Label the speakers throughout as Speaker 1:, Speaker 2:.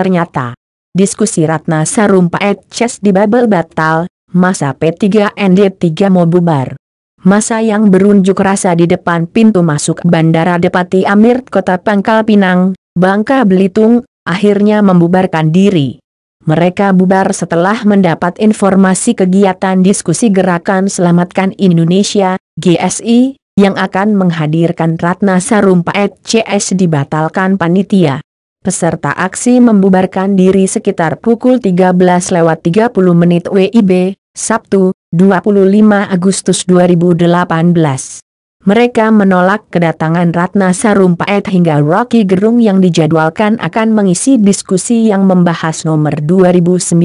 Speaker 1: Ternyata, diskusi Ratna Sarumpaet CS di Babel batal, masa P3ND3 mau bubar. Masa yang berunjuk rasa di depan pintu masuk Bandara Depati Amir Kota Pangkal Pinang, Bangka Belitung, akhirnya membubarkan diri. Mereka bubar setelah mendapat informasi kegiatan diskusi Gerakan Selamatkan Indonesia, GSI, yang akan menghadirkan Ratna Sarumpaet CS dibatalkan panitia. Peserta aksi membubarkan diri sekitar pukul 13 lewat 30 menit WIB, Sabtu, 25 Agustus 2018. Mereka menolak kedatangan Ratna Sarumpaet hingga Rocky Gerung yang dijadwalkan akan mengisi diskusi yang membahas nomor 2019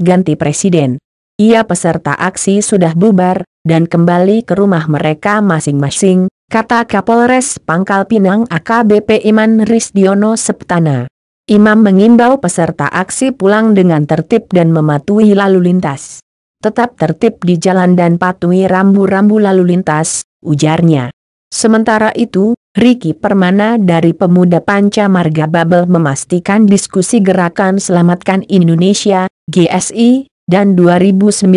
Speaker 1: ganti presiden. Ia peserta aksi sudah bubar, dan kembali ke rumah mereka masing-masing, kata Kapolres Pangkal Pinang AKBP Iman Risdiono Septana. Imam mengimbau peserta aksi pulang dengan tertib dan mematuhi lalu lintas. Tetap tertib di jalan dan patuhi rambu-rambu lalu lintas, ujarnya. Sementara itu, Riki Permana dari Pemuda Panca Marga Babel memastikan diskusi Gerakan Selamatkan Indonesia, GSI, dan 2019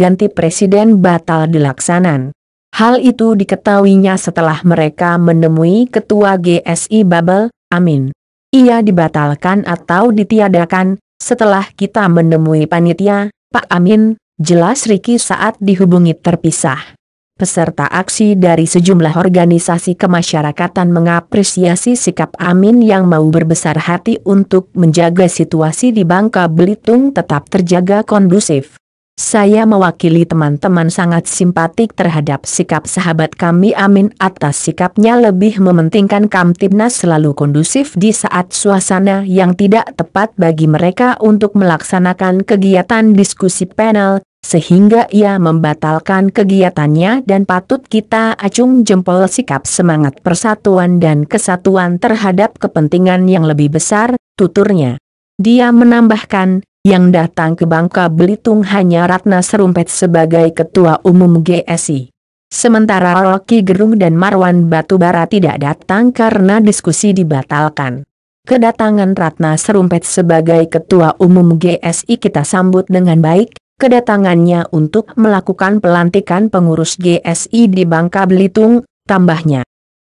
Speaker 1: ganti presiden batal dilaksanakan. Hal itu diketahuinya setelah mereka menemui Ketua GSI Babel, Amin. Ia dibatalkan atau ditiadakan, setelah kita menemui panitia, Pak Amin, jelas Riki saat dihubungi terpisah. Peserta aksi dari sejumlah organisasi kemasyarakatan mengapresiasi sikap Amin yang mau berbesar hati untuk menjaga situasi di Bangka Belitung tetap terjaga kondusif. Saya mewakili teman-teman sangat simpatik terhadap sikap sahabat kami Amin atas sikapnya lebih mementingkan Kamtibnas selalu kondusif di saat suasana yang tidak tepat bagi mereka untuk melaksanakan kegiatan diskusi panel, sehingga ia membatalkan kegiatannya dan patut kita acung jempol sikap semangat persatuan dan kesatuan terhadap kepentingan yang lebih besar, tuturnya. Dia menambahkan, yang datang ke Bangka Belitung hanya Ratna Serumpet sebagai Ketua Umum GSI. Sementara Rocky Gerung dan Marwan Batubara tidak datang karena diskusi dibatalkan. Kedatangan Ratna Serumpet sebagai Ketua Umum GSI kita sambut dengan baik, kedatangannya untuk melakukan pelantikan pengurus GSI di Bangka Belitung, tambahnya.